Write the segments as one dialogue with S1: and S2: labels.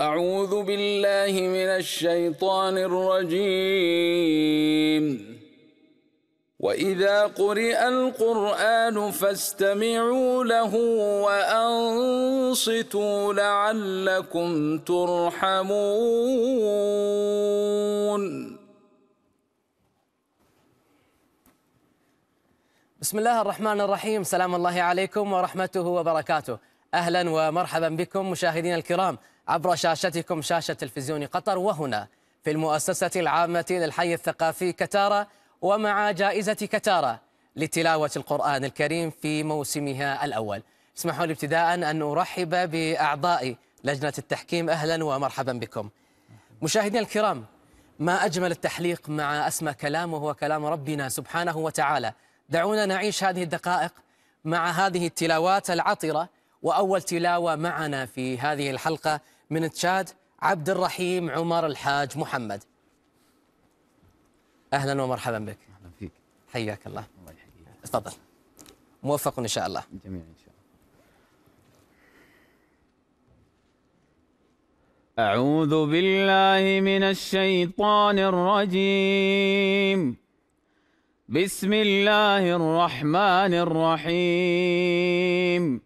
S1: أعوذ بالله من الشيطان الرجيم وإذا قرئ القرآن فاستمعوا له وأنصتوا لعلكم ترحمون
S2: بسم الله الرحمن الرحيم سلام الله عليكم ورحمته وبركاته أهلا ومرحبا بكم مشاهدينا الكرام عبر شاشتكم شاشة تلفزيون قطر وهنا في المؤسسة العامة للحي الثقافي كتارة ومع جائزة كتارة لتلاوة القرآن الكريم في موسمها الأول اسمحوا لي ابتداء أن أرحب بأعضاء لجنة التحكيم أهلا ومرحبا بكم مشاهدينا الكرام ما أجمل التحليق مع أسمى كلام وهو كلام ربنا سبحانه وتعالى دعونا نعيش هذه الدقائق مع هذه التلاوات العطرة وأول تلاوة معنا في هذه الحلقة من تشاد عبد الرحيم عمر الحاج محمد اهلا ومرحبا بك اهلا فيك حياك الله الله يحييك تفضل موفق ان شاء الله جميعا ان شاء
S3: الله اعوذ بالله من الشيطان الرجيم بسم الله الرحمن الرحيم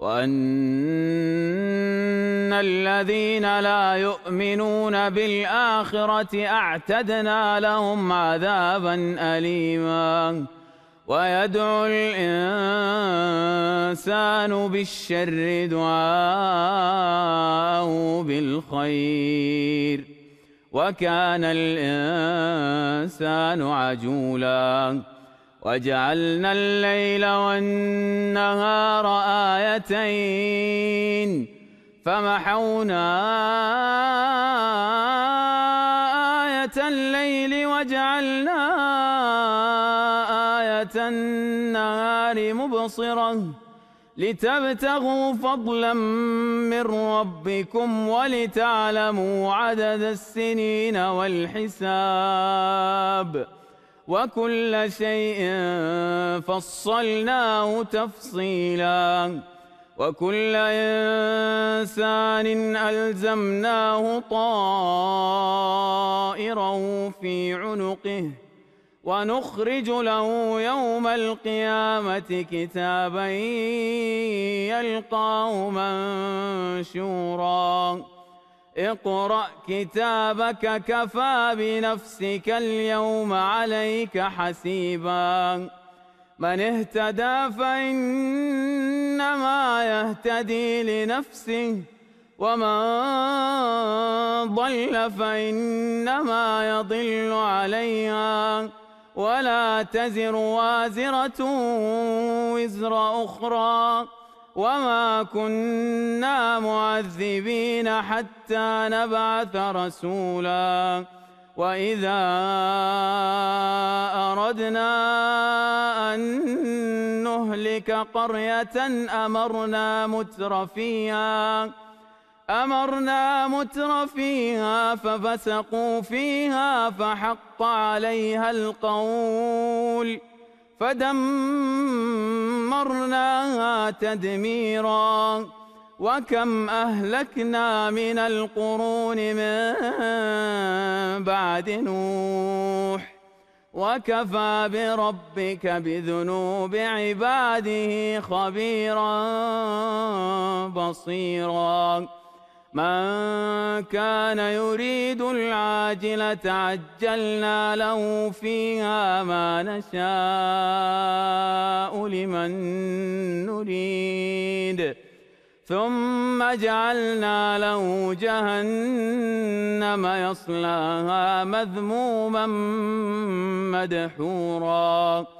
S3: وأن الذين لا يؤمنون بالآخرة أعتدنا لهم عذابا أليما ويدعو الإنسان بالشر دعاءه بالخير وكان الإنسان عجولاً وجعلنا الليل والنهار آيتين فمحونا آية الليل وجعلنا آية النهار مبصرة لتبتغوا فضلا من ربكم ولتعلموا عدد السنين والحساب وكل شيء فصلناه تفصيلا وكل إنسان ألزمناه طائره في عنقه ونخرج له يوم القيامة كتابا يلقاه منشوراً اقرأ كتابك كفى بنفسك اليوم عليك حسيبا من اهتدى فإنما يهتدي لنفسه ومن ضل فإنما يضل عليها ولا تزر وازرة وزر أخرى وما كنا معذبين حتى نبعث رسولا وإذا أردنا أن نهلك قرية أمرنا متر فيها أمرنا متر فيها ففسقوا فيها فحق عليها القول ۖ فدمرناها تدميرا وكم أهلكنا من القرون من بعد نوح وكفى بربك بذنوب عباده خبيرا بصيراً من كان يريد العاجلة عجلنا له فيها ما نشاء لمن نريد ثم جعلنا له جهنم يصلاها مذموما مدحوراً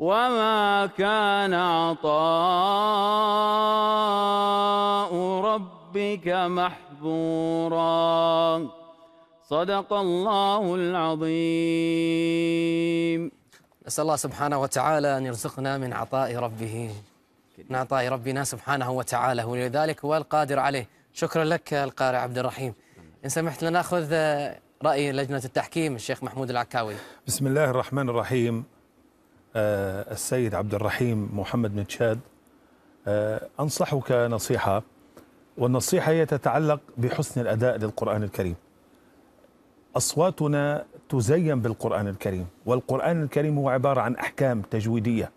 S3: وما كان عطاء ربك
S2: محظورا صدق الله العظيم نسأل الله سبحانه وتعالى أن يرزقنا من عطاء ربه من عطاء ربنا سبحانه وتعالى ولذلك هو القادر عليه شكرا لك القارئ عبد الرحيم إن سمحت لنا أخذ رأي لجنة التحكيم الشيخ محمود العكاوي
S4: بسم الله الرحمن الرحيم آه، السيد عبد الرحيم محمد بن تشاد آه، أنصحك نصيحة والنصيحة هي تتعلق بحسن الأداء للقرآن الكريم أصواتنا تزين بالقرآن الكريم والقرآن الكريم هو عبارة عن أحكام تجويدية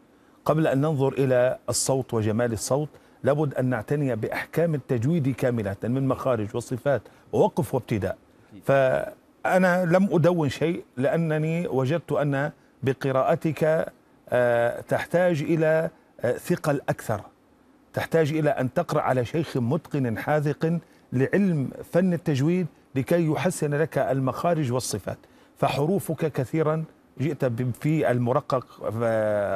S4: قبل أن ننظر إلى الصوت وجمال الصوت لابد أن نعتني بأحكام التجويد كاملة من مخارج وصفات ووقف وابتداء فأنا لم أدون شيء لأنني وجدت أن بقراءتك آه، تحتاج إلى آه، ثقل أكثر تحتاج إلى أن تقرأ على شيخ متقن حاذق لعلم فن التجويد لكي يحسن لك المخارج والصفات فحروفك كثيرا جئت في المرقق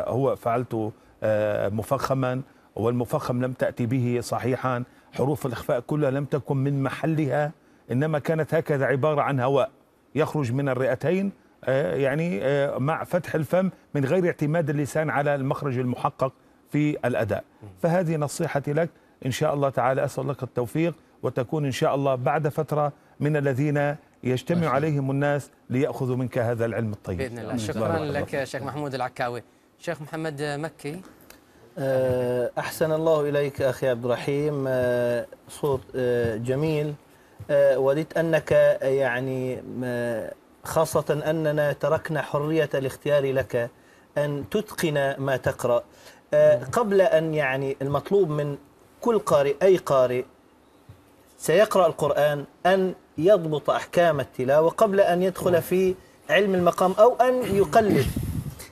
S4: هو فعلته آه، مفخما والمفخم لم تأتي به صحيحا حروف الإخفاء كلها لم تكن من محلها إنما كانت هكذا عبارة عن هواء يخرج من الرئتين آه، يعني آه، مع فتح الفم من غير اعتماد اللسان على المخرج المحقق في الأداء فهذه نصيحتي لك إن شاء الله تعالى أسأل لك التوفيق وتكون إن شاء الله بعد فترة من الذين يجتمع ماشي. عليهم الناس ليأخذوا منك هذا العلم الطيب بإذن الله شكرا لك شيخ
S2: محمود العكاوي شيخ محمد مكي
S5: آه، أحسن الله إليك أخي عبد الرحيم صوت جميل وددت أنك يعني خاصة أننا تركنا حرية الاختيار لك أن تتقن ما تقرأ آه، نعم. قبل أن يعني المطلوب من كل قارئ أي قارئ سيقرأ القرآن أن يضبط أحكام التلاوة قبل أن يدخل نعم. في علم المقام أو أن يقلد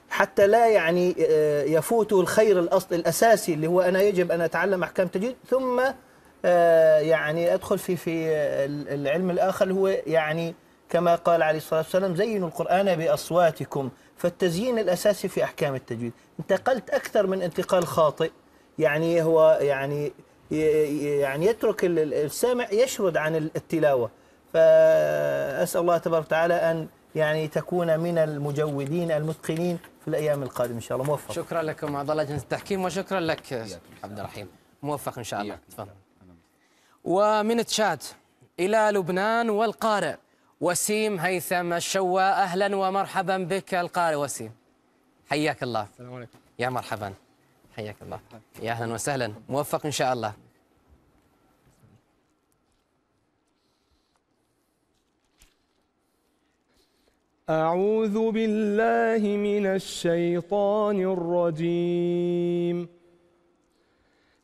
S5: حتى لا يعني آه، يفوته الخير الأصل الأساسي اللي هو أنا يجب أن أتعلم أحكام تجويد ثم آه، يعني أدخل في في العلم الآخر هو يعني كما قال عليه الصلاة والسلام زينوا القرآن بأصواتكم فالتزيين الأساسي في أحكام التجويد انتقلت أكثر من انتقال خاطئ يعني هو يعني يعني يترك السامع يشرد عن التلاوة فأسأل الله تبارك وتعالى أن يعني تكون من المجودين المتقنين في الأيام القادمة إن شاء الله موفق شكرا لكم أعضاء لجنة
S2: التحكيم وشكرا لك عبد الرحيم موفق إن شاء الله تفضل ومن تشاد إلى لبنان والقارئ وسيم هيثم الشوا أهلا ومرحبا بك القارئ وسيم حياك الله السلام عليكم يا مرحبا حياك الله يا أهلا وسهلا موفق إن شاء الله
S6: أعوذ بالله من الشيطان الرجيم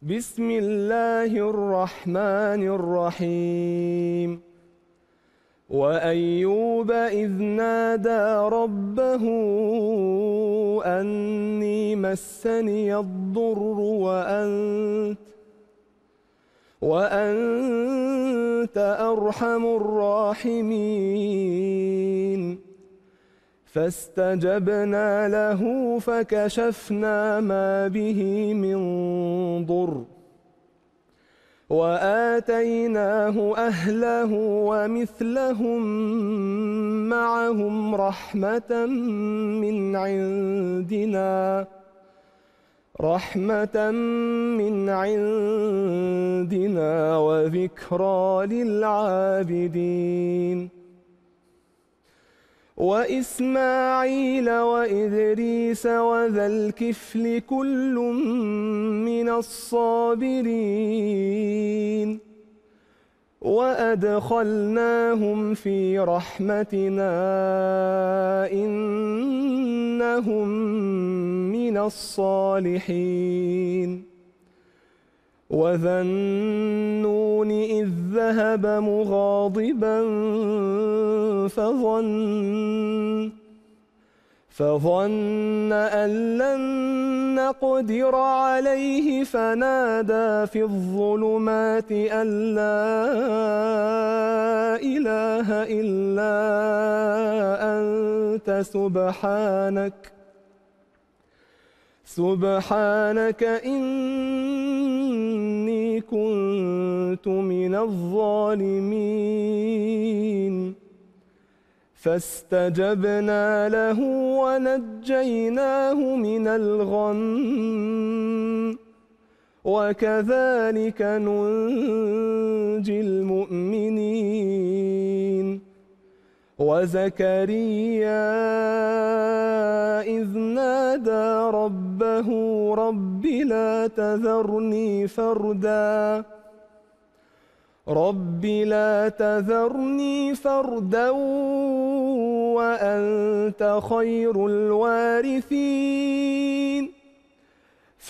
S6: بسم الله الرحمن الرحيم وأيوب إذ نادى ربه أني مسني الضر وأنت وأنت أرحم الراحمين فاستجبنا له فكشفنا ما به من ضر وآتيناه أهله ومثلهم معهم رحمة من عندنا رحمة من عندنا وذكرى للعابدين وإسماعيل وإدريس وذا الكفل كل من الصابرين وأدخلناهم في رحمتنا إنهم من الصالحين وذا النون إذ ذهب مغاضبا فظن فظن أن لن نقدر عليه فنادى في الظلمات أن لا إله إلا أنت سبحانك سبحانك إن كنت من الظالمين فاستجبنا له ونجيناه من الغم وكذلك ننجي المؤمنين وزكريا إذ نادى ربه رب لا تذرني فردا رب لا تذرني فردا وأنت خير الوارثين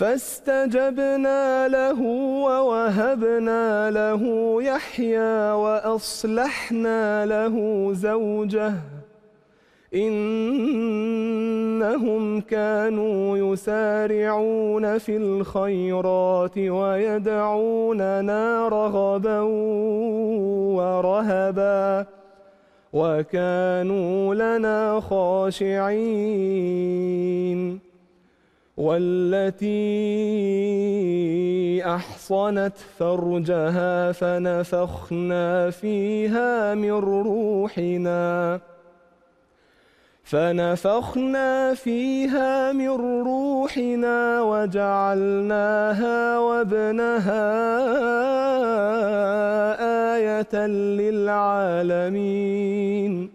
S6: فاستجبنا له ووهبنا له يحيى وأصلحنا له زوجه إنهم كانوا يسارعون في الخيرات ويدعوننا رغبا ورهبا وكانوا لنا خاشعين والتي أحصنت فرجها فنفخنا فيها من روحنا فنفخنا فيها من روحنا وجعلناها وابنها آية للعالمين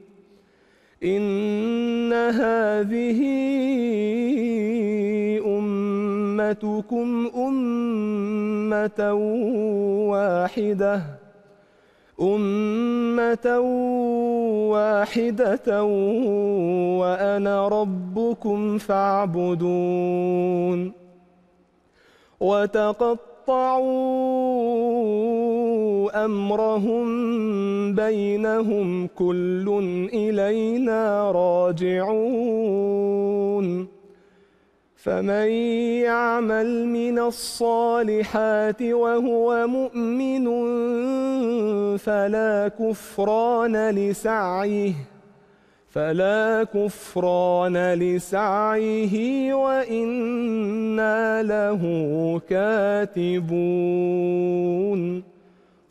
S6: إن هذه أمتكم أمة واحدة أمة واحدة وأنا ربكم فاعبدون وتقطعوا أمرهم بينهم كل إلينا راجعون فمن يعمل من الصالحات وهو مؤمن فلا كفران لسعيه فلا كفران لسعيه وإنا له كاتبون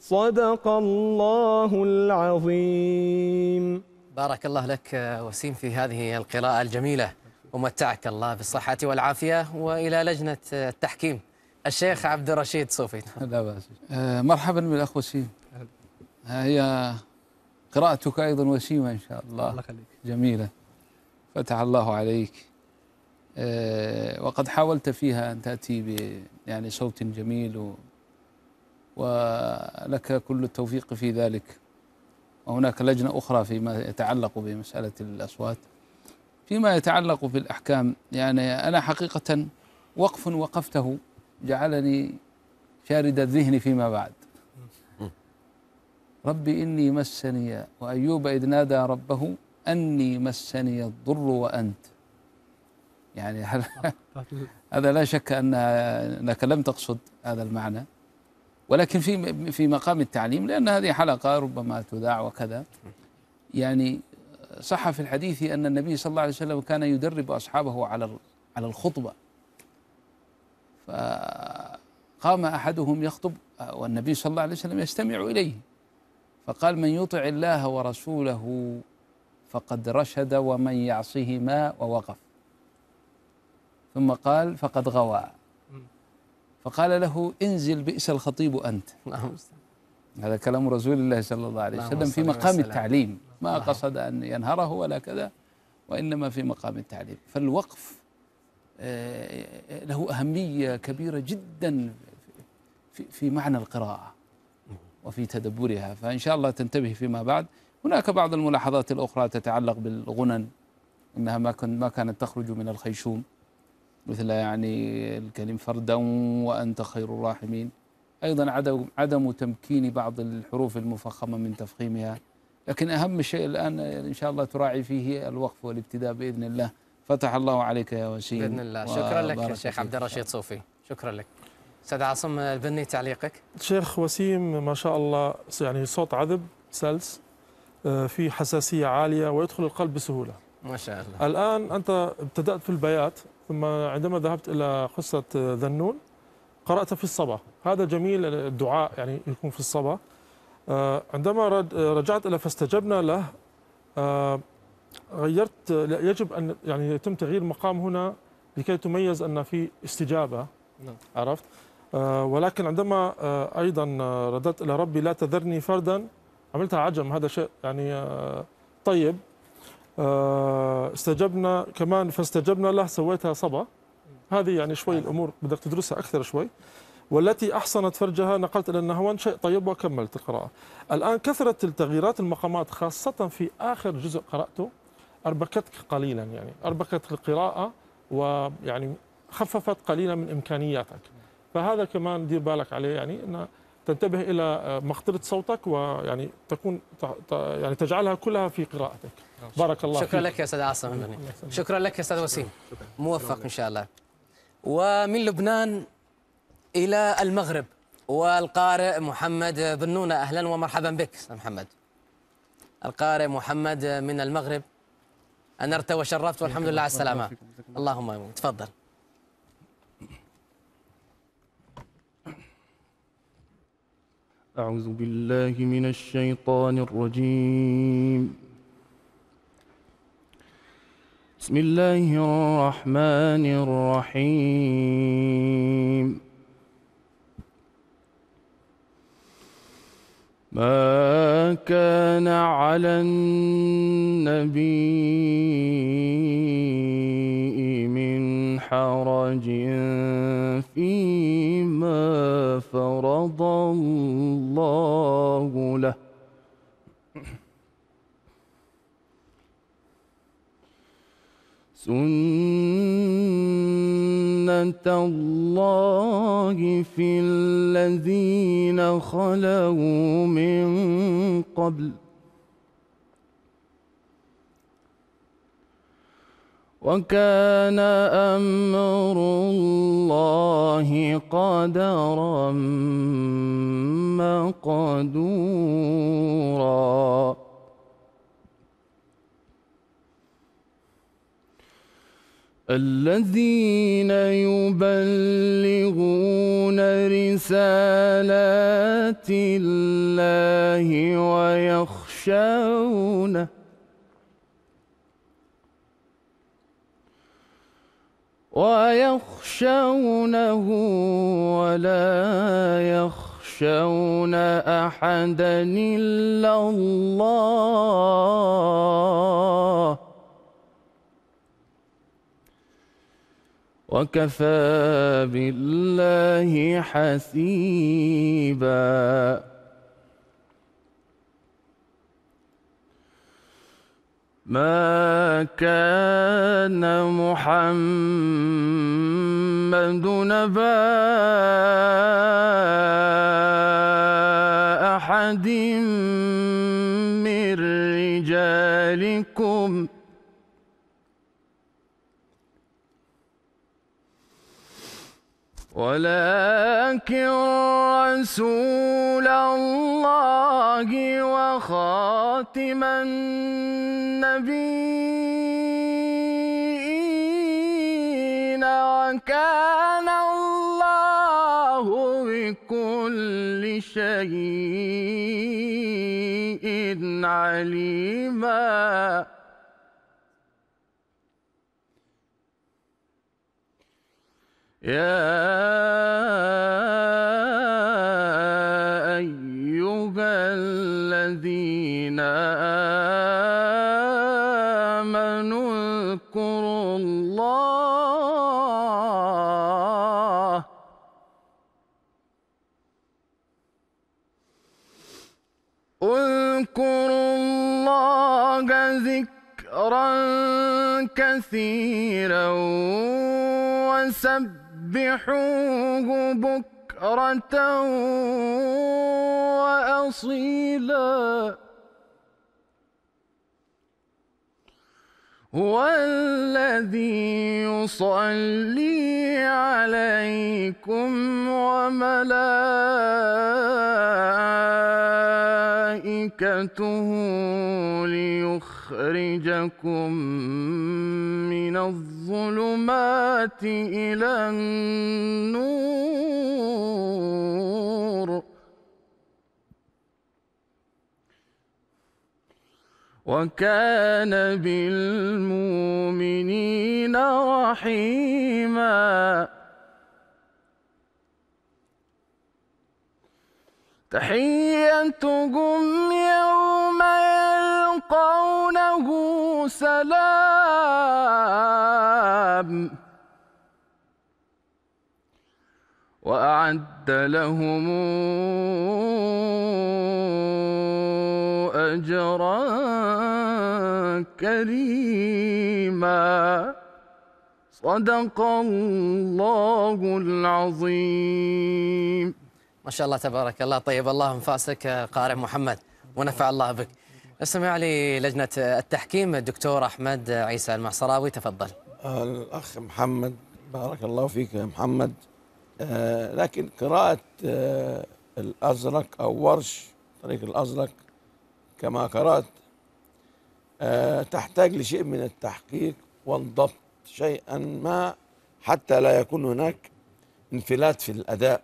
S6: صدق الله العظيم بارك الله لك وسيم
S2: في هذه القراءة الجميلة ومتعك الله بالصحة والعافية وإلى لجنة التحكيم الشيخ عبد الرشيد صوفي
S1: لا بأس آه، مرحبا بالأخ وسيم آه، هي قراءتك أيضا وسيمة إن شاء الله الله جميلة فتح الله عليك آه، وقد حاولت فيها أن تأتي ب يعني صوت جميل و ولك كل التوفيق في ذلك وهناك لجنة أخرى فيما يتعلق بمسألة الأصوات فيما يتعلق في الأحكام يعني أنا حقيقة وقف وقفته جعلني شارد الذهن فيما بعد ربي إني مسني وأيوب إذ نادى ربه أني مسني الضر وأنت يعني هذا لا شك أن أنك لم تقصد هذا المعنى ولكن في في مقام التعليم لأن هذه حلقة ربما تذاع وكذا يعني صح في الحديث أن النبي صلى الله عليه وسلم كان يدرب أصحابه على على الخطبة فقام أحدهم يخطب والنبي صلى الله عليه وسلم يستمع إليه فقال من يطع الله ورسوله فقد رشد ومن يعصهما ووقف ثم قال فقد غوى فقال له انزل بئس الخطيب أنت هذا كلام رسول الله صلى الله عليه وسلم في مقام التعليم ما نعم. قصد أن ينهره ولا كذا وإنما في مقام التعليم فالوقف آه، له أهمية كبيرة جدا في معنى القراءة وفي تدبرها فإن شاء الله تنتبه فيما بعد هناك بعض الملاحظات الأخرى تتعلق بالغنن أنها ما ما كانت تخرج من الخيشوم مثل يعني الكلم فردا وأنت خير الراحمين أيضا عدم عدم تمكين بعض الحروف المفخمة من تفخيمها لكن أهم شيء الآن إن شاء الله تراعي فيه الوقف والابتداء بإذن الله فتح الله عليك يا وسيم بإذن الله شكرا لك شيخ عبد
S2: الرشيد صوفي شكرا لك أستاذ عاصم البني تعليقك
S7: شيخ وسيم ما شاء الله يعني صوت عذب سلس آه، في حساسية عالية ويدخل القلب بسهولة ما شاء الله الآن أنت ابتدأت في البيات ثم عندما ذهبت إلى قصة ذنون قرأت في الصبا هذا جميل الدعاء يعني يكون في الصبا آه، عندما آه، رجعت إلى فاستجبنا له آه، غيرت يجب أن يعني يتم تغيير مقام هنا لكي تميز أن في استجابة نعم. عرفت ولكن عندما أيضا رددت إلى ربي لا تذرني فردا عملتها عجم هذا شيء يعني طيب استجبنا كمان فاستجبنا له سويتها صبا هذه يعني شوي الامور بدك تدرسها اكثر شوي والتي أحصنت فرجها نقلت إلى النهوان شيء طيب وكملت القراءة الآن كثره التغييرات المقامات خاصة في آخر جزء قرأته أربكتك قليلا يعني أربكت القراءة ويعني خففت قليلا من إمكانياتك فهذا كمان دير بالك عليه يعني أن تنتبه إلى مقدرة صوتك ويعني تكون يعني تجعلها كلها في قراءتك نعم. بارك الله شكرا فيك. لك يا أستاذ
S2: عاصم شكرا لك يا أستاذ وسيم
S7: موفق إن شاء الله ومن
S2: لبنان إلى المغرب والقارئ محمد بنونة أهلا ومرحبا بك محمد القارئ محمد من المغرب أنرت وشرفت والحمد لله على السلامة اللهم تفضل
S8: أعوذ بالله من الشيطان الرجيم بسم الله الرحمن الرحيم ما كان على النبي من حرج فيما فرض الله له سنة سنة الله في الذين خلوا من قبل وكان أمر الله قدرا مقدورا الذين يبلغون رسالات الله ويخشونه ويخشونه ولا يخشون أحدا إلا الله وكفى بالله حسيبا ما كان محمد نبا احد من رجالكم ولكن رسول الله وخاتم النبيين وكان الله بكل شيء عليماً يا أيها الذين آمنوا اذكروا الله اذكروا الله ذكرا كثيرا وسبحوا سبحوه بكرة وأصيلا هو الذي يصلي عليكم وملائكته ليخرجكم من الظلم الظلمات إلى النور وكان بالمؤمنين رحيما تحيتهم يوم قوله سلام وأعد لهم أجرا كريما صدق الله
S2: العظيم ما شاء الله تبارك الله طيب الله انفاسك قارئ محمد ونفع الله بك استمع للجنة التحكيم الدكتور أحمد عيسى المعصراوي تفضل
S9: الأخ محمد بارك الله فيك يا محمد آه لكن قراءة آه الأزرق أو ورش طريق الأزرق كما قرأت آه تحتاج لشيء من التحقيق والضبط شيئا ما حتى لا يكون هناك انفلات في الأداء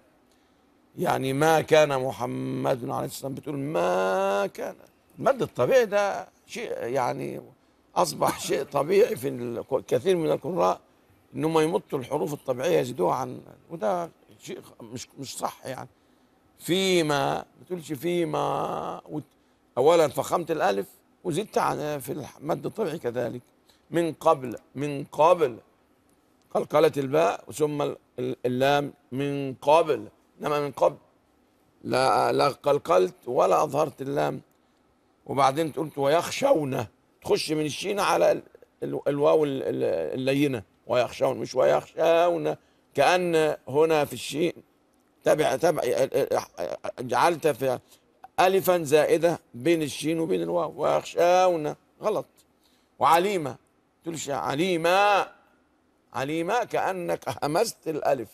S9: يعني ما كان محمد عليه الصلاة والسلام بتقول ما كان المد الطبيعي ده شيء يعني اصبح شيء طبيعي في كثير من القراء ان هم يمطوا الحروف الطبيعيه يزيدوها عن وده شيء مش مش صح يعني فيما ما تقولش فيما اولا فخمت الالف وزدت عن في المد الطبيعي كذلك من قبل من قبل قلقلة الباء ثم اللام من قبل انما من قبل لا لا قلقلت ولا اظهرت اللام وبعدين قلت ويخشون تخش من الشين على الواو اللينه ويخشون مش ويخشون كان هنا في الشين تبع تبع جعلت في الفا زائده بين الشين وبين الواو ويخشون غلط وعليمه تقولش عليمه عليمه كانك همست الالف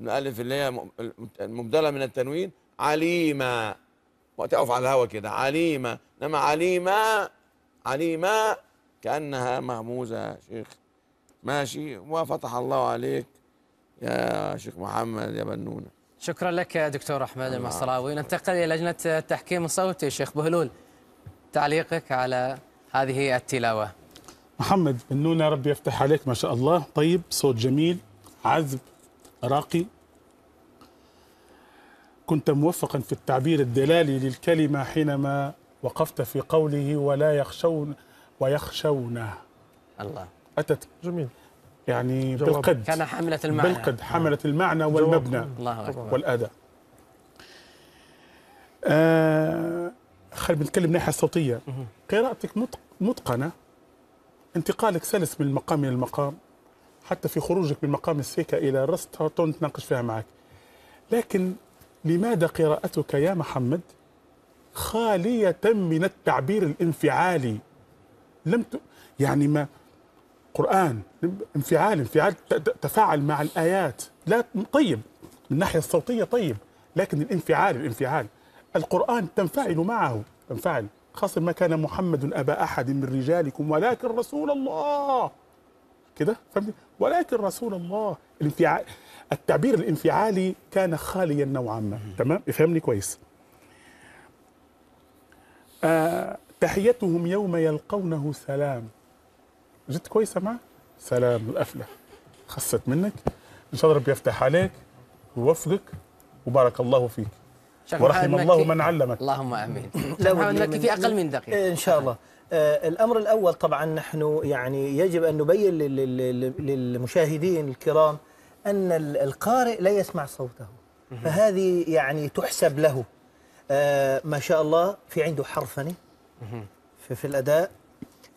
S9: الالف اللي هي المبدله من التنوين عليمه وتقف على الهوا كده عليمة إنما عليمة عليمة كأنها مهموزة يا شيخ ماشي وفتح الله عليك يا شيخ محمد يا بنونة
S2: شكرا لك يا دكتور أحمد المصراوي ننتقل
S9: إلى لجنة التحكيم
S2: الصوتي شيخ بهلول تعليقك على هذه التلاوة
S10: محمد بنونة ربي يفتح عليك ما شاء الله طيب صوت جميل عذب راقي كنت موفقا في التعبير الدلالي للكلمة حينما وقفت في قوله ولا يخشون ويخشونه الله أتت جميل يعني بالقد كان حاملة المعنى بالقد حملت آه. المعنى والمبنى الله أكبر والأداء آه خلينا نتكلم ناحية الصوتية قراءتك متقنة انتقالك سلس من المقام إلى المقام حتى في خروجك من مقام السيكا إلى رستاتون تناقش فيها معك لكن لماذا قراءتك يا محمد خالية من التعبير الانفعالي لم ت... يعني ما قرآن انفعال انفعال تفاعل مع الآيات لا طيب من الناحية الصوتية طيب لكن الانفعال الانفعال القرآن تنفعل معه تنفعل خاصة ما كان محمد أبا أحد من رجالكم ولكن رسول الله كده فهمت ولكن رسول الله الانفعال التعبير الانفعالي كان خاليا نوعا ما تمام افهمني كويس آه تحيتهم يوم يلقونه سلام جد كويسه معك سلام الأفلة خصت منك ان شاء الله ربي يفتح عليك ويوفقك وبارك الله فيك ورحم الله من علمك
S5: اللهم امين لو انك في اقل من دقيقه إيه، ان شاء الله آه، الامر الاول طبعا نحن يعني يجب ان نبين للمشاهدين الكرام أن القارئ لا يسمع صوته فهذه يعني تحسب له آه ما شاء الله في عنده حرفنة في, في الأداء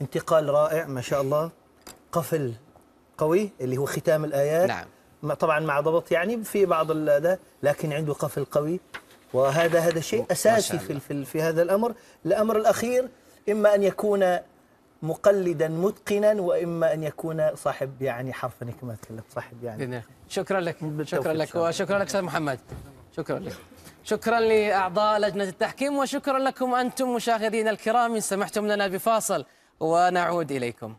S5: انتقال رائع ما شاء الله قفل قوي اللي هو ختام الآيات نعم طبعا مع ضبط يعني في بعض الأداء لكن عنده قفل قوي وهذا هذا شيء أساسي في, في, في هذا الأمر الأمر الأخير إما أن يكون مقلدا متقنا واما ان يكون صاحب يعني حرفا كما تكلمت صاحب يعني شكرا لك شكرا لك
S2: وشكرا لك استاذ محمد شكرا لك شكرا لاعضاء لجنه التحكيم وشكرا لكم انتم مشاهدينا الكرام ان سمحتم لنا بفاصل ونعود اليكم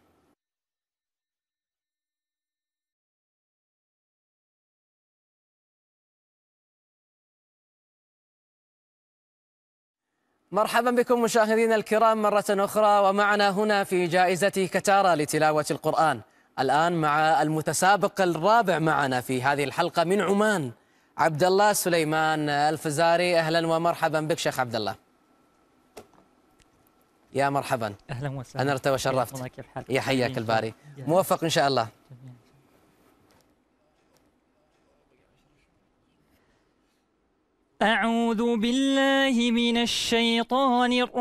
S2: مرحبا بكم مشاهدينا الكرام مرة أخرى ومعنا هنا في جائزة كتارة لتلاوة القرآن الآن مع المتسابق الرابع معنا في هذه الحلقة من عمان عبد الله سليمان الفزاري أهلا ومرحبا بك شيخ عبد الله يا مرحبا أهلا وسهلا شرفت وشرفت يحييك الباري موفق إن
S11: شاء الله أعوذ بالله من الشيطان الرجيم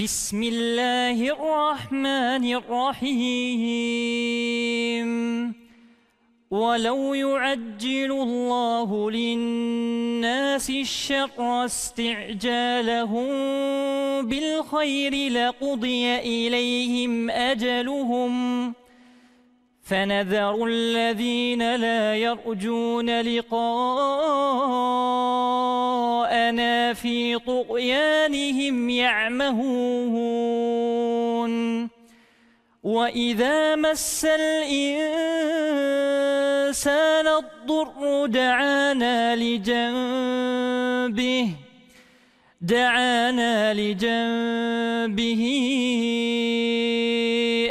S11: بسم الله الرحمن الرحيم ولو يعجل الله للناس الشر استعجالهم بالخير لقضي إليهم أجلهم ۖ فنذر الذين لا يرجون لقاءنا في طغيانهم يعمهون وإذا مس الإنسان الضر دعانا لجنبه دعانا لجنبه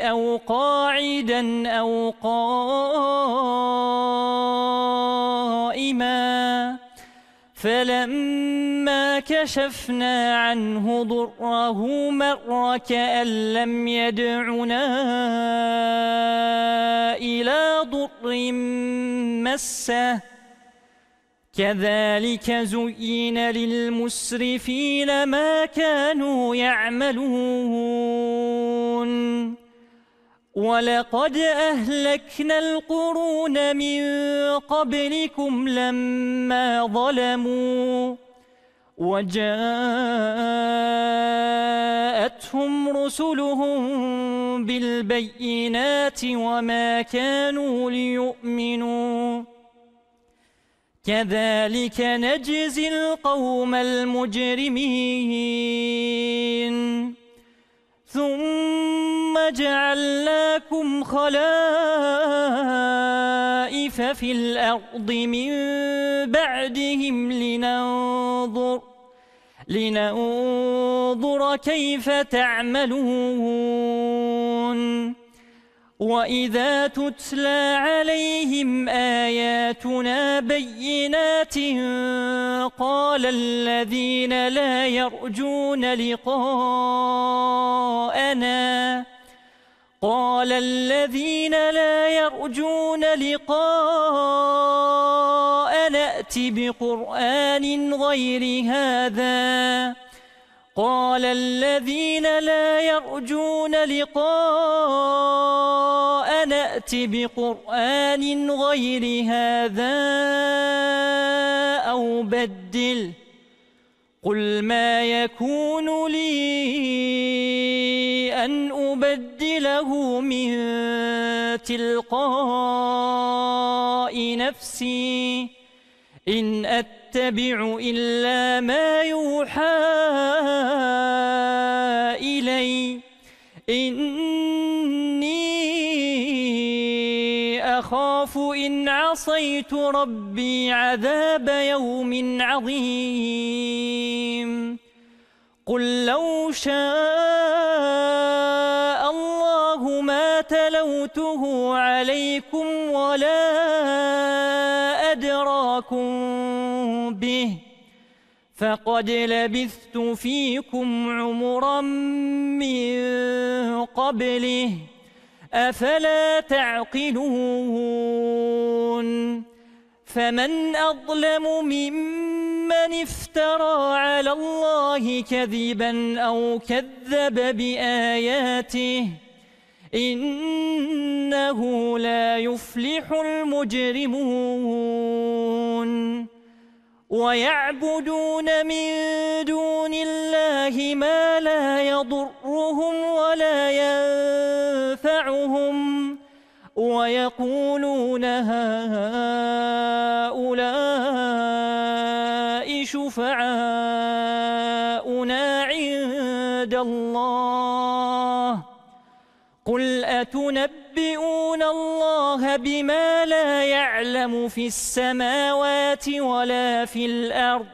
S11: أو قاعدا أو قائما فلما كشفنا عنه ضره مر كأن لم يدعنا إلى ضر مسه كذلك زين للمسرفين ما كانوا يعملون ولقد أهلكنا القرون من قبلكم لما ظلموا وجاءتهم رسلهم بالبينات وما كانوا ليؤمنوا كذلك نجزي القوم المجرمين ثم جعلناكم خلائف في الأرض من بعدهم لننظر لننظر كيف تعملون وَإِذَا تُتْلَى عَلَيْهِمْ آيَاتُنَا بَيِّنَاتٍ قَالَ الَّذِينَ لَا يَرْجُونَ لِقَاءَنَا قَالَ الَّذِينَ لَا يَرْجُونَ لِقَاءَنَا ائت بِقُرْآنٍ غَيْرِ هَذَا قال الذين لا يرجون لقاء نأت بقرآن غير هذا أو بدل قل ما يكون لي أن أبدله من تلقاء نفسي إن أت أتبع إلا ما يوحى إلي إني أخاف إن عصيت ربي عذاب يوم عظيم قل لو شاء الله ما تلوته عليكم ولا أدراكم ربه فقد لبثت فيكم عمرا من قبله أفلا تعقلون فمن أظلم ممن افترى على الله كذبا أو كذب بآياته إنه لا يفلح المجرمون ويعبدون من دون الله ما لا يضرهم ولا ينفعهم ويقولون هؤلاء شفعاؤنا عند الله قل أتنبئ ينبئون الله بما لا يعلم في السماوات ولا في الأرض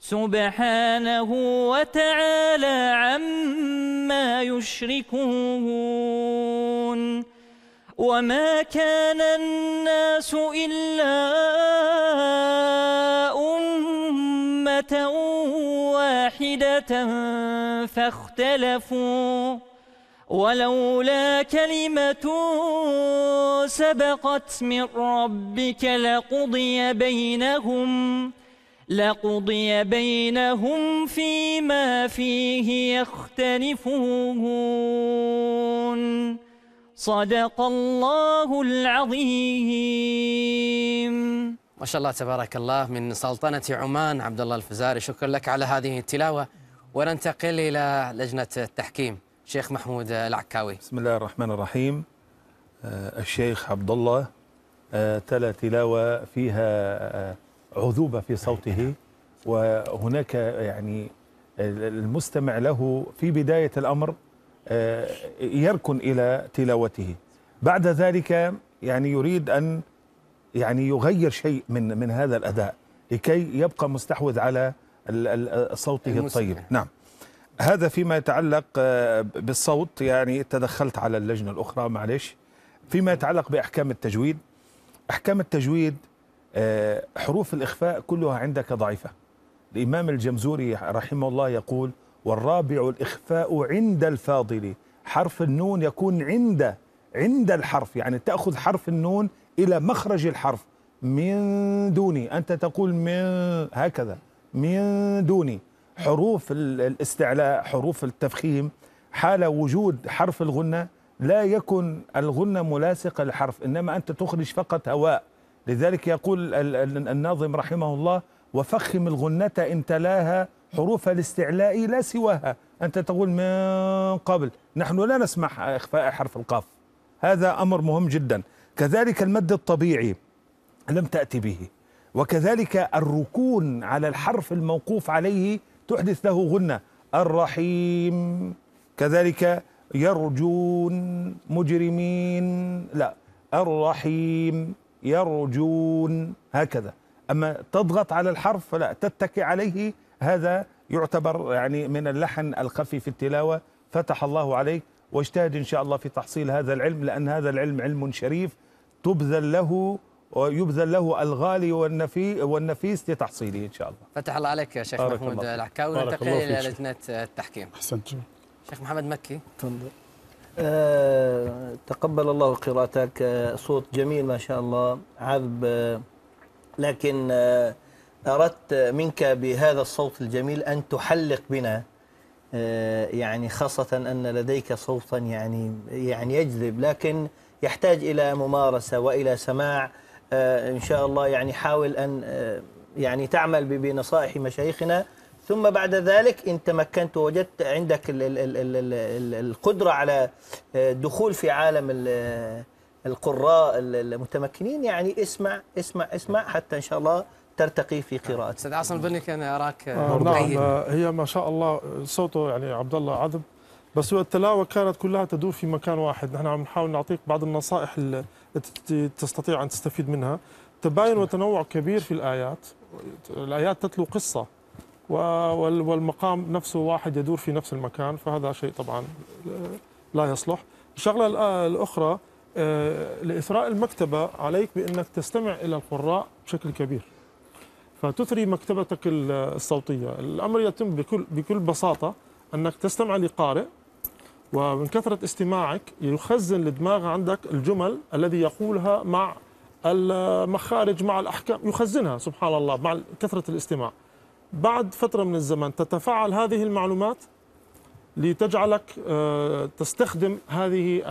S11: سبحانه وتعالى عما يشركون وما كان الناس إلا أمة واحدة فاختلفوا ولولا كلمة سبقت من ربك لقضي بينهم لقضي بينهم فيما فيه يختلفون صدق الله العظيم
S2: ما شاء الله تبارك الله من سلطنة عمان عبد الله الفزاري شكرا لك على هذه التلاوة وننتقل إلى لجنة
S4: التحكيم شيخ محمود العكاوي بسم الله الرحمن الرحيم آه، الشيخ عبد الله آه، تلا تلاوة فيها آه، عذوبة في صوته وهناك يعني المستمع له في بداية الأمر يركن إلى تلاوته بعد ذلك يعني يريد أن يعني يغير شيء من من هذا الأداء لكي يبقى مستحوذ على صوته الطيب نعم هذا فيما يتعلق آه، بالصوت يعني تدخلت على اللجنة الأخرى معلش فيما يتعلق بأحكام التجويد أحكام التجويد آه، حروف الإخفاء كلها عندك ضعيفة الإمام الجمزوري رحمه الله يقول والرابع الإخفاء عند الفاضل حرف النون يكون عند عند الحرف يعني تأخذ حرف النون إلى مخرج الحرف من دوني أنت تقول من هكذا من دوني حروف الاستعلاء حروف التفخيم حال وجود حرف الغنة لا يكن الغنة ملاصقة للحرف إنما أنت تخرج فقط هواء لذلك يقول الناظم رحمه الله وفخم الغنة إن تلاها حروف الاستعلاء لا سواها أنت تقول من قبل نحن لا نسمح إخفاء حرف القاف هذا أمر مهم جدا كذلك المد الطبيعي لم تأتي به وكذلك الركون على الحرف الموقوف عليه تحدث له غنة الرحيم كذلك يرجون مجرمين لا الرحيم يرجون هكذا أما تضغط على الحرف فلا تتكي عليه هذا يعتبر يعني من اللحن الخفي في التلاوة فتح الله عليك واجتهد إن شاء الله في تحصيل هذا العلم لأن هذا العلم علم شريف تبذل له ويبذل له الغالي والنفي والنفيس لتحصيله ان شاء الله.
S2: فتح الله عليك يا شيخ محمود العكاوي وننتقل الى لجنه التحكيم. احسنت شيخ محمد مكي
S5: تفضل. آه، تقبل الله قراءتك آه، صوت جميل ما شاء الله عذب آه، لكن أردت منك بهذا الصوت الجميل أن تحلق بنا يعني خاصة أن لديك صوتا يعني يعني يجذب لكن يحتاج إلى ممارسة وإلى سماع آه، إن شاء الله يعني حاول أن آه، يعني تعمل بنصائح مشايخنا ثم بعد ذلك إن تمكنت وجدت عندك القدرة على الدخول آه، في عالم القراء المتمكنين يعني اسمع اسمع اسمع حتى إن شاء الله ترتقي في قراءة استاذ عاصم البني كان اراك آه نعم, نعم،
S7: هي ما شاء الله صوته يعني عبد الله عذب بس التلاوه كانت كلها تدور في مكان واحد نحن عم نحاول نعطيك بعض النصائح تستطيع أن تستفيد منها تباين وتنوع كبير في الآيات الآيات تتلو قصة والمقام نفسه واحد يدور في نفس المكان فهذا شيء طبعا لا يصلح الشغلة الأخرى آه، لإثراء المكتبة عليك بأنك تستمع إلى القراء بشكل كبير فتثري مكتبتك الصوتية الأمر يتم بكل, بكل بساطة أنك تستمع لقارئ ومن كثرة استماعك يخزن الدماغ عندك الجمل الذي يقولها مع المخارج مع الأحكام يخزنها سبحان الله مع كثرة الاستماع بعد فترة من الزمن تتفعل هذه المعلومات لتجعلك آه، تستخدم هذه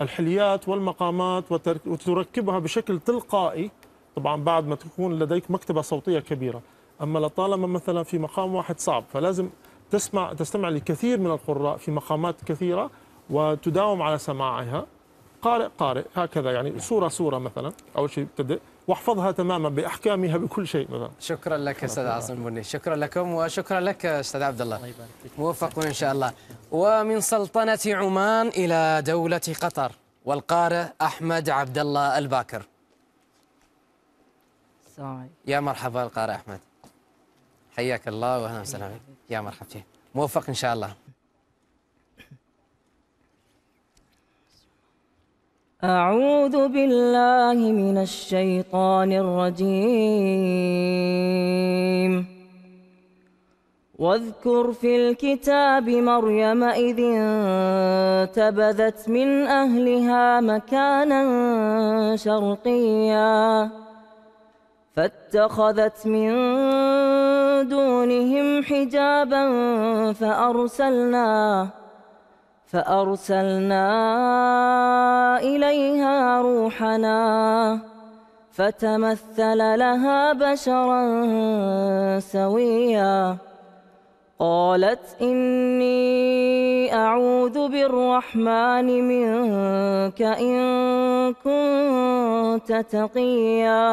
S7: الحليات والمقامات وتركبها بشكل تلقائي طبعا بعد ما تكون لديك مكتبة صوتية كبيرة أما لطالما مثلا في مقام واحد صعب فلازم تسمع تستمع لكثير من القراء في مقامات كثيرة وتداوم على سماعها قارئ قارئ هكذا يعني صورة صورة مثلا أول شيء تبدأ واحفظها تماما باحكامها بكل شيء مثلا شكرا لك استاذ عاصم بني شكرا لكم وشكرا لك استاذ عبد الله موفق ان شاء الله ومن
S2: سلطنه عمان الى دوله قطر والقارئ احمد عبد الله الباكر يا مرحبا القارئ احمد حياك الله واهلا وسهلا بك يا مرحبتين موفق ان شاء الله
S12: أعوذ بالله من الشيطان الرجيم واذكر في الكتاب مريم إذ انتبذت من أهلها مكانا شرقيا فاتخذت من دونهم حجابا فأرسلنا فأرسلنا إليها روحنا فتمثل لها بشرا سويا قالت إني أعوذ بالرحمن منك إن كنت تقيا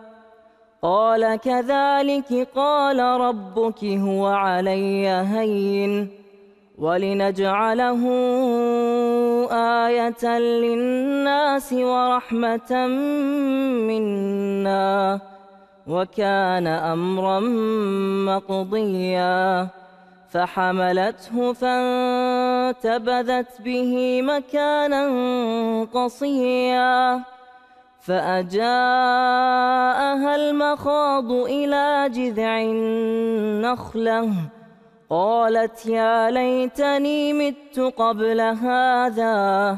S12: قال كذلك قال ربك هو علي هين ولنجعله آية للناس ورحمة منا وكان أمرا مقضيا فحملته فانتبذت به مكانا قصيا فأجاءها المخاض إلى جذع النخلة قالت يا ليتني مت قبل هذا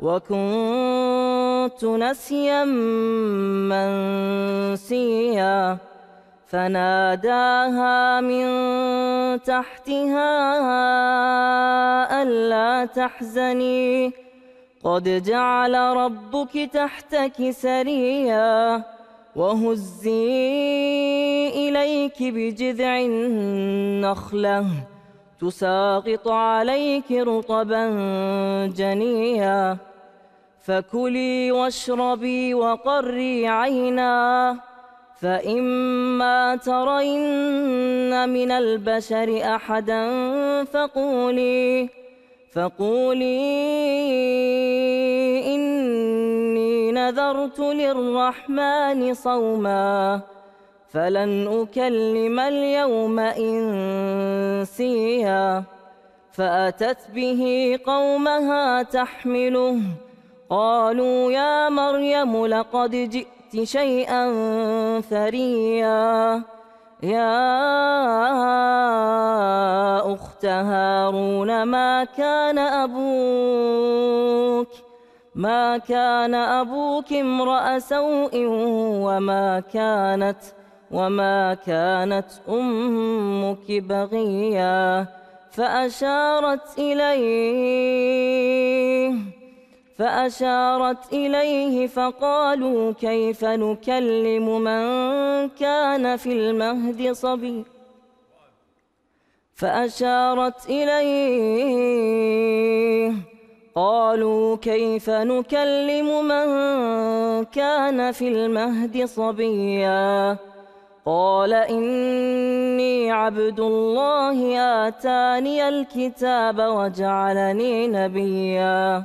S12: وكنت نسيا منسيا فناداها من تحتها ألا تحزني قد جعل ربك تحتك سريا وهزي إليك بجذع النخلة تساقط عليك رطبا جنيا فكلي واشربي وقري عينا فإما ترين من البشر أحدا فقولي فقولي إني نذرت للرحمن صوما فلن أكلم اليوم إنسيا فأتت به قومها تحمله قالوا يا مريم لقد جئت شيئا ثريا يا أخت هارون ما كان أبوك ما كان أبوك امرأ سوء وما كانت وما كانت أمك بغيا فأشارت إليه فأشارت إليه فقالوا كيف نكلم من كان في المهد صبي فأشارت إليه قالوا كيف نكلم من كان في المهد صبيا قال إني عبد الله آتاني الكتاب وجعلني نبياً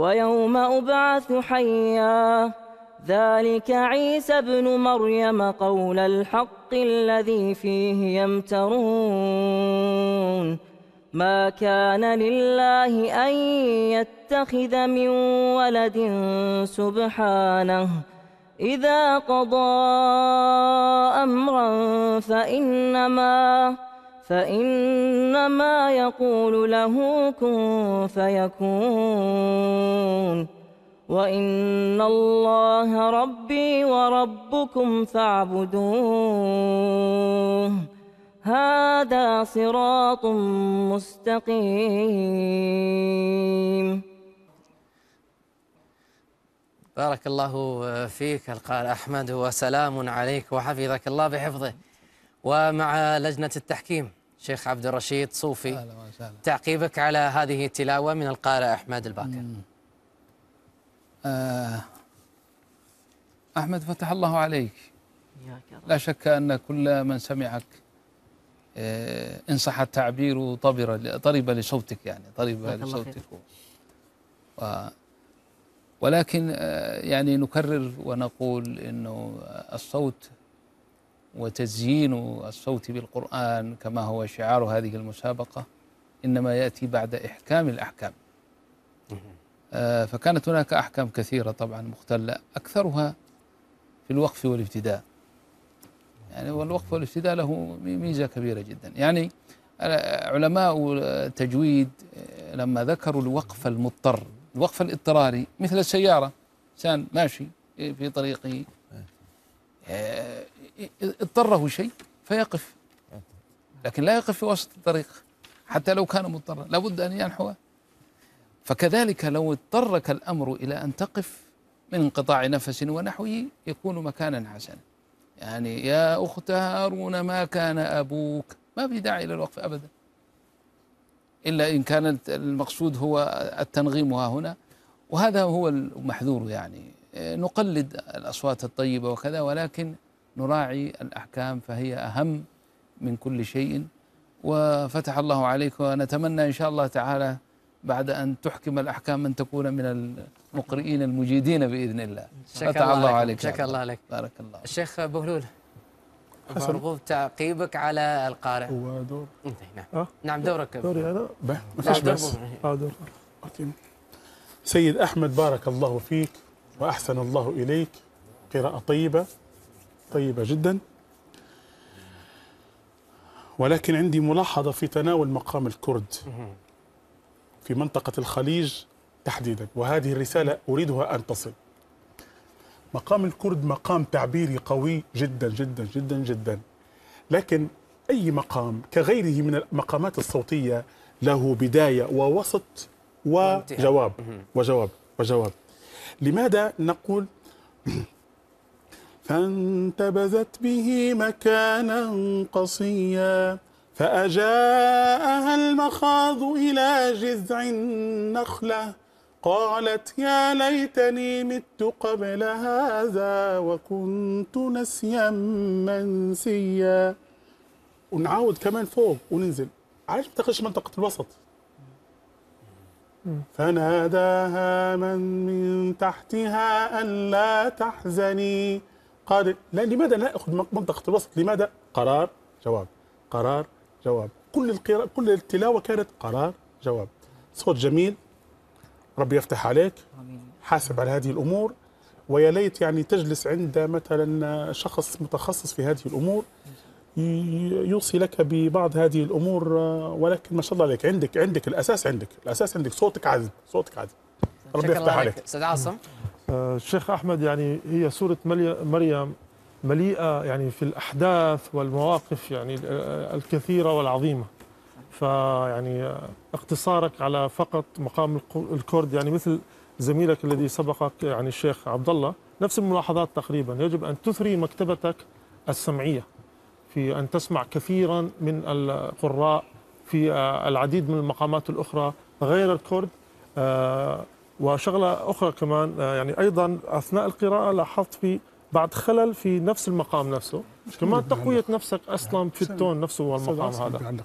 S12: ويوم أبعث حيا ذلك عيسى ابن مريم قول الحق الذي فيه يمترون ما كان لله أن يتخذ من ولد سبحانه إذا قضى أمرا فإنما فإنما يقول له كن فيكون وإن الله ربي وربكم فاعبدوه هذا صراط مستقيم
S2: بارك الله فيك قال أحمد وسلام عليك وحفظك الله بحفظه ومع لجنة التحكيم شيخ عبد الرشيد صوفي أهلا وسهلا. تعقيبك على هذه التلاوة من القارئ أحمد الباكر آه، أحمد
S1: فتح الله عليك لا شك أن كل من سمعك آه، إن صح التعبير طبر طرب لصوتك يعني طرب لصوتك و ولكن آه، يعني نكرر ونقول أنه الصوت وتزيين الصوت بالقرآن كما هو شعار هذه المسابقة إنما يأتي بعد إحكام الأحكام آه، فكانت هناك أحكام كثيرة طبعا مختلة أكثرها في الوقف والابتداء يعني والوقف والابتداء له ميزة كبيرة جدا يعني علماء التجويد آه، لما ذكروا الوقف المضطر الوقف الاضطراري مثل السيارة إنسان ماشي في طريقه آه، اضطره شيء فيقف لكن لا يقف في وسط الطريق حتى لو كان مضطرا لابد أن ينحو فكذلك لو اضطرك الأمر إلى أن تقف من انقطاع نفس ونحوه يكون مكانا حسنا يعني يا أخت هارون ما كان أبوك ما في داعي إلى الوقف أبدا إلا إن كان المقصود هو التنغيم ها هنا وهذا هو المحذور يعني نقلد الأصوات الطيبة وكذا ولكن نراعي الأحكام فهي أهم من كل شيء وفتح الله عليك ونتمنى إن شاء الله تعالى بعد أن تحكم الأحكام أن تكون من المقرئين المجيدين بإذن الله فتح الله, الله عليك شكرا
S8: الله
S2: لك بارك الله الشيخ بهلول مرغوب تعقيبك على القارئ هو
S10: دور نعم أه؟
S2: نعم دورك دوري انا بس, بس. آه، دور.
S10: سيد احمد بارك الله فيك وأحسن الله إليك قراءة طيبة طيبة جدا ولكن عندي ملاحظة في تناول مقام الكرد في منطقة الخليج تحديدا وهذه الرسالة أريدها أن تصل مقام الكرد مقام تعبيري قوي جدا جدا جدا جدا لكن أي مقام كغيره من المقامات الصوتية له بداية ووسط وجواب وجواب وجواب لماذا نقول فانتبذت به مكانا قصيا فأجاءها المخاض إلى جذع النخلة قالت يا ليتني مت قبل هذا وكنت نسيا منسيا ونعاود كمان فوق وننزل عايش ما تاخذش منطقة الوسط فناداها من من تحتها ألا تحزني قد لا لماذا لا أخذ منطقة الوسط لماذا قرار جواب قرار جواب كل القراءة كل التلاوة كانت قرار جواب صوت جميل ربي يفتح عليك حاسب على هذه الأمور ويا ليت يعني تجلس عند مثلا شخص متخصص في هذه الأمور يوصي لك ببعض هذه الامور آه، ولكن ما شاء الله عليك عندك عندك الاساس عندك الاساس عندك صوتك عذب صوتك عذب ربي يفتح عليك استاذ عاصم آه، الشيخ احمد يعني هي سوره
S7: مريم مليئه يعني في الاحداث والمواقف يعني آه، الكثيره والعظيمه فيعني اقتصارك على فقط مقام الكرد يعني مثل زميلك الذي سبقك يعني الشيخ عبد الله نفس الملاحظات تقريبا يجب ان تثري مكتبتك السمعيه في أن تسمع كثيرا من القراء في آه، العديد من المقامات الأخرى غير الكرد آه، وشغلة أخرى كمان آه، يعني أيضا أثناء القراءة لاحظت في بعد خلل في نفس المقام نفسه كمان تقوية نفسك أصلا في التون نفسه والمقام هذا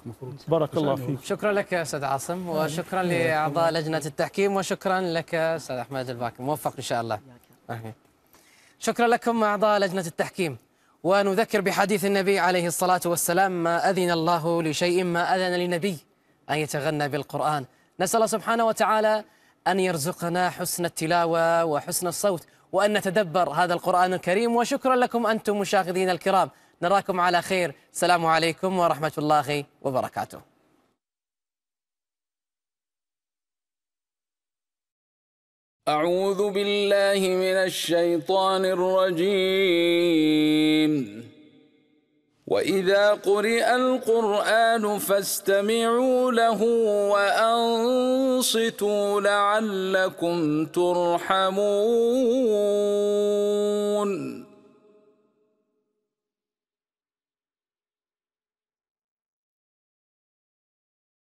S7: بارك الله فيك
S2: شكرا لك أستاذ عاصم نعم. وشكرا لأعضاء لجنة التحكيم وشكرا لك أستاذ أحمد الباكر موفق إن شاء الله شكرا لكم أعضاء لجنة التحكيم ونذكر بحديث النبي عليه الصلاة والسلام ما أذن الله لشيء ما أذن لنبي أن يتغنى بالقرآن نسأل الله سبحانه وتعالى أن يرزقنا حسن التلاوة وحسن الصوت وأن نتدبر هذا القرآن الكريم وشكرا لكم أنتم مشاهدين الكرام نراكم على خير السلام عليكم ورحمة الله وبركاته
S1: أعوذ بالله من الشيطان الرجيم وإذا قرئ القرآن فاستمعوا له وأنصتوا لعلكم ترحمون